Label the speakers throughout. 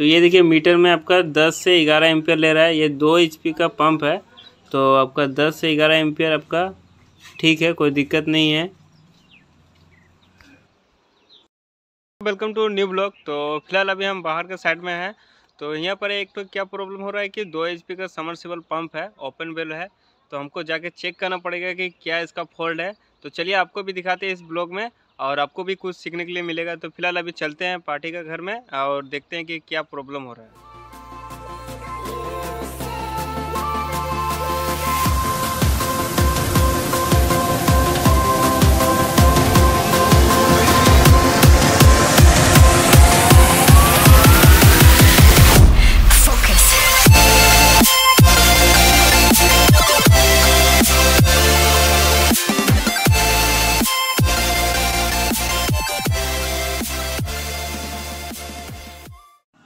Speaker 1: तो ये देखिए मीटर में आपका 10 से 11 एम्पियर ले रहा है ये दो एच का पंप है तो आपका 10 से 11 एम्पियर आपका ठीक है कोई दिक्कत नहीं है वेलकम टू न्यू ब्लॉग तो फिलहाल अभी हम बाहर के साइड में हैं तो यहाँ पर एक तो क्या प्रॉब्लम हो रहा है कि दो एच का समरसिबल पंप है ओपन बेल है तो हमको जाके चेक करना पड़ेगा कि क्या इसका फॉल्ट है तो चलिए आपको भी दिखाते हैं इस ब्लॉग में और आपको भी कुछ सीखने के लिए मिलेगा तो फिलहाल अभी चलते हैं पार्टी का घर में और देखते हैं कि क्या प्रॉब्लम हो रहा है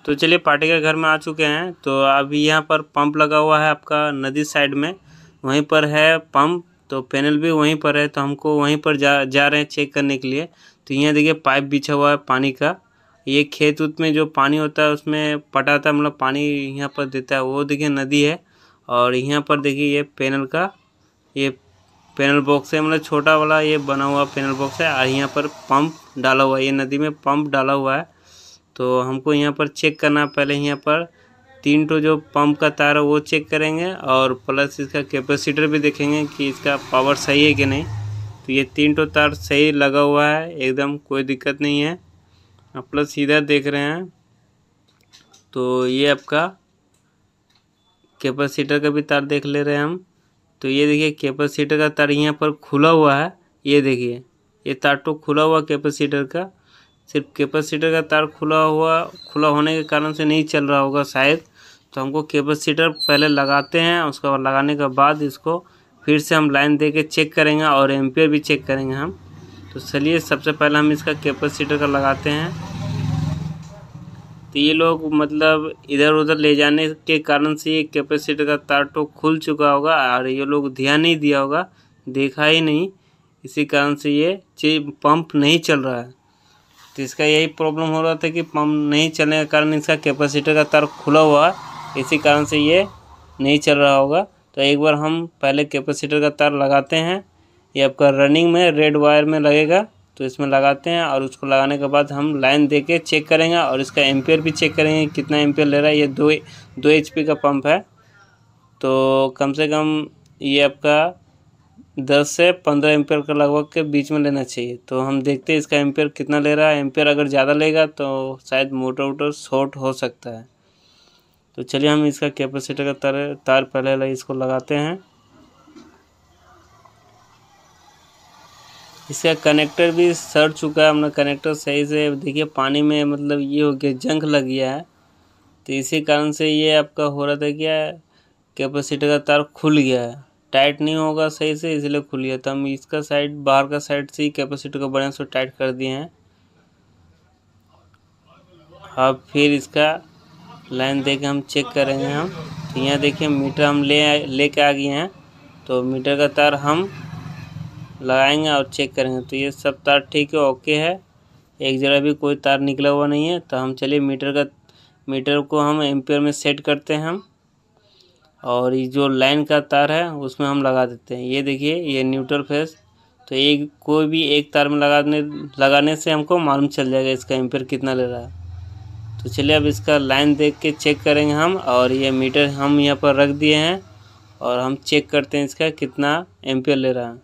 Speaker 1: तो चलिए पार्टी के घर में आ चुके हैं तो अभी यहाँ पर पंप लगा हुआ है आपका नदी साइड में वहीं पर है पंप तो पैनल भी वहीं पर है तो हमको वहीं पर जा जा रहे हैं चेक करने के लिए तो यहाँ देखिए पाइप बिछा हुआ है पानी का ये खेत उत में जो पानी होता है उसमें पटाता है मतलब पानी यहाँ पर देता है वो देखिए नदी है और यहाँ पर देखिए ये पैनल का ये पैनल बॉक्स है मतलब छोटा वाला ये बना हुआ पैनल बॉक्स है और यहाँ पर पंप डाला हुआ है ये नदी में पंप डाला हुआ है तो हमको यहाँ पर चेक करना पहले यहाँ पर तीन टो जो पंप का तार है वो चेक करेंगे और प्लस इसका कैपेसिटर भी देखेंगे कि इसका पावर सही है कि नहीं तो ये तीन टो तार सही लगा हुआ है एकदम कोई दिक्कत नहीं है आप प्लस सीधा देख रहे हैं तो ये आपका कैपेसिटर का भी तार देख ले रहे हैं हम तो ये देखिए कैपेसिटर का तार यहाँ पर खुला हुआ है ये देखिए ये तार तो खुला हुआ कैपेसिटर का सिर्फ कैपेसिटर का तार खुला हुआ खुला होने के कारण से नहीं चल रहा होगा शायद तो हमको कैपेसिटर पहले लगाते हैं उसके बाद लगाने के बाद इसको फिर से हम लाइन दे के चेक करेंगे और एम्पियर भी चेक करेंगे हम तो चलिए सबसे पहले हम इसका कैपेसिटर का लगाते हैं तो ये लोग मतलब इधर उधर ले जाने के कारण से ये कैपेसिटर का तार तो खुल चुका होगा और ये लोग ध्यान नहीं दिया होगा देखा ही नहीं इसी कारण से ये चीज पंप नहीं चल रहा है तो इसका यही प्रॉब्लम हो रहा था कि पम्प नहीं चलने के कारण इसका कैपेसिटर का तार खुला हुआ है इसी कारण से ये नहीं चल रहा होगा तो एक बार हम पहले कैपेसिटर का तार लगाते हैं ये आपका रनिंग में रेड वायर में लगेगा तो इसमें लगाते हैं और उसको लगाने के बाद हम लाइन दे के चेक करेंगे और इसका एम्पेयर भी चेक करेंगे कितना एम्पेयर ले रहा है ये दो दो एच का पंप है तो कम से कम ये आपका दस से पंद्रह एम्पेयर का लगभग के बीच में लेना चाहिए तो हम देखते हैं इसका एम्पेयर कितना ले रहा है एम्पेयर अगर ज़्यादा लेगा तो शायद मोटर वोटर शॉर्ट हो सकता है तो चलिए हम इसका कैपेसिटर का तार तार पहले इसको लगाते हैं इसका कनेक्टर भी सड़ चुका है हमने कनेक्टर सही से देखिए पानी में मतलब ये हो गया जंक लग गया है तो इसी कारण से ये आपका हो रहा था क्या कैपेसिटर का तार खुल गया है टाइट नहीं होगा सही से इसलिए खुल गया तो हम इसका साइड बाहर का साइड से ही कैपेसिटी को बढ़िया से टाइट कर दिए हैं अब फिर इसका लाइन दे हम चेक कर रहे हैं हम तो यहाँ देखिए मीटर हम ले लेके आ गए हैं तो मीटर का तार हम लगाएंगे और चेक करेंगे तो ये सब तार ठीक है ओके है एक जगह भी कोई तार निकला हुआ नहीं है तो हम चलिए मीटर का मीटर को हम एम्पियर में सेट करते हैं हम और ये जो लाइन का तार है उसमें हम लगा देते हैं ये देखिए ये न्यूट्रल फेस तो एक कोई भी एक तार में लगाने लगाने से हमको मालूम चल जाएगा इसका एम्पेयर कितना ले रहा है तो चलिए अब इसका लाइन देख के चेक करेंगे हम और ये मीटर हम यहाँ पर रख दिए हैं और हम चेक करते हैं इसका कितना एम्पेयर ले रहा है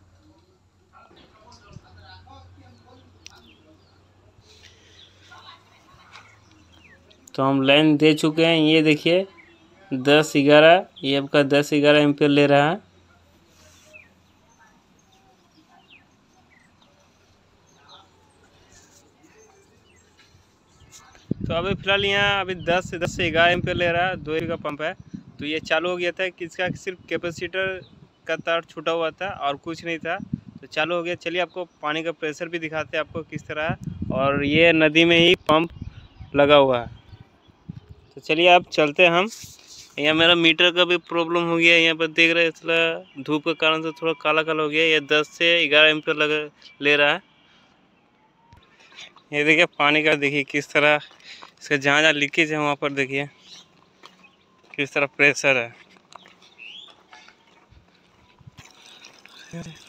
Speaker 1: तो हम लाइन दे चुके हैं ये देखिए दस ग्यारह ये आपका दस ग्यारह एम ले रहा है तो अभी फिलहाल यहाँ अभी दस से दस से ग्यारह एम ले रहा है दो का पंप है तो ये चालू हो गया था कि इसका सिर्फ कैपेसिटर का तार छूटा हुआ था और कुछ नहीं था तो चालू हो गया चलिए आपको पानी का प्रेशर भी दिखाते हैं आपको किस तरह है और ये नदी में ही पंप लगा हुआ है तो चलिए आप चलते हम यहाँ मेरा मीटर का भी प्रॉब्लम हो गया है यहाँ पर देख रहे हैं इसलिए धूप के कारण से थोड़ा काला काला हो गया ये दस से ग्यारह एम लग ले रहा है ये देखिए पानी का देखिए किस तरह इसका जहाँ जहाँ लीकेज है वहाँ पर देखिए किस तरह प्रेशर है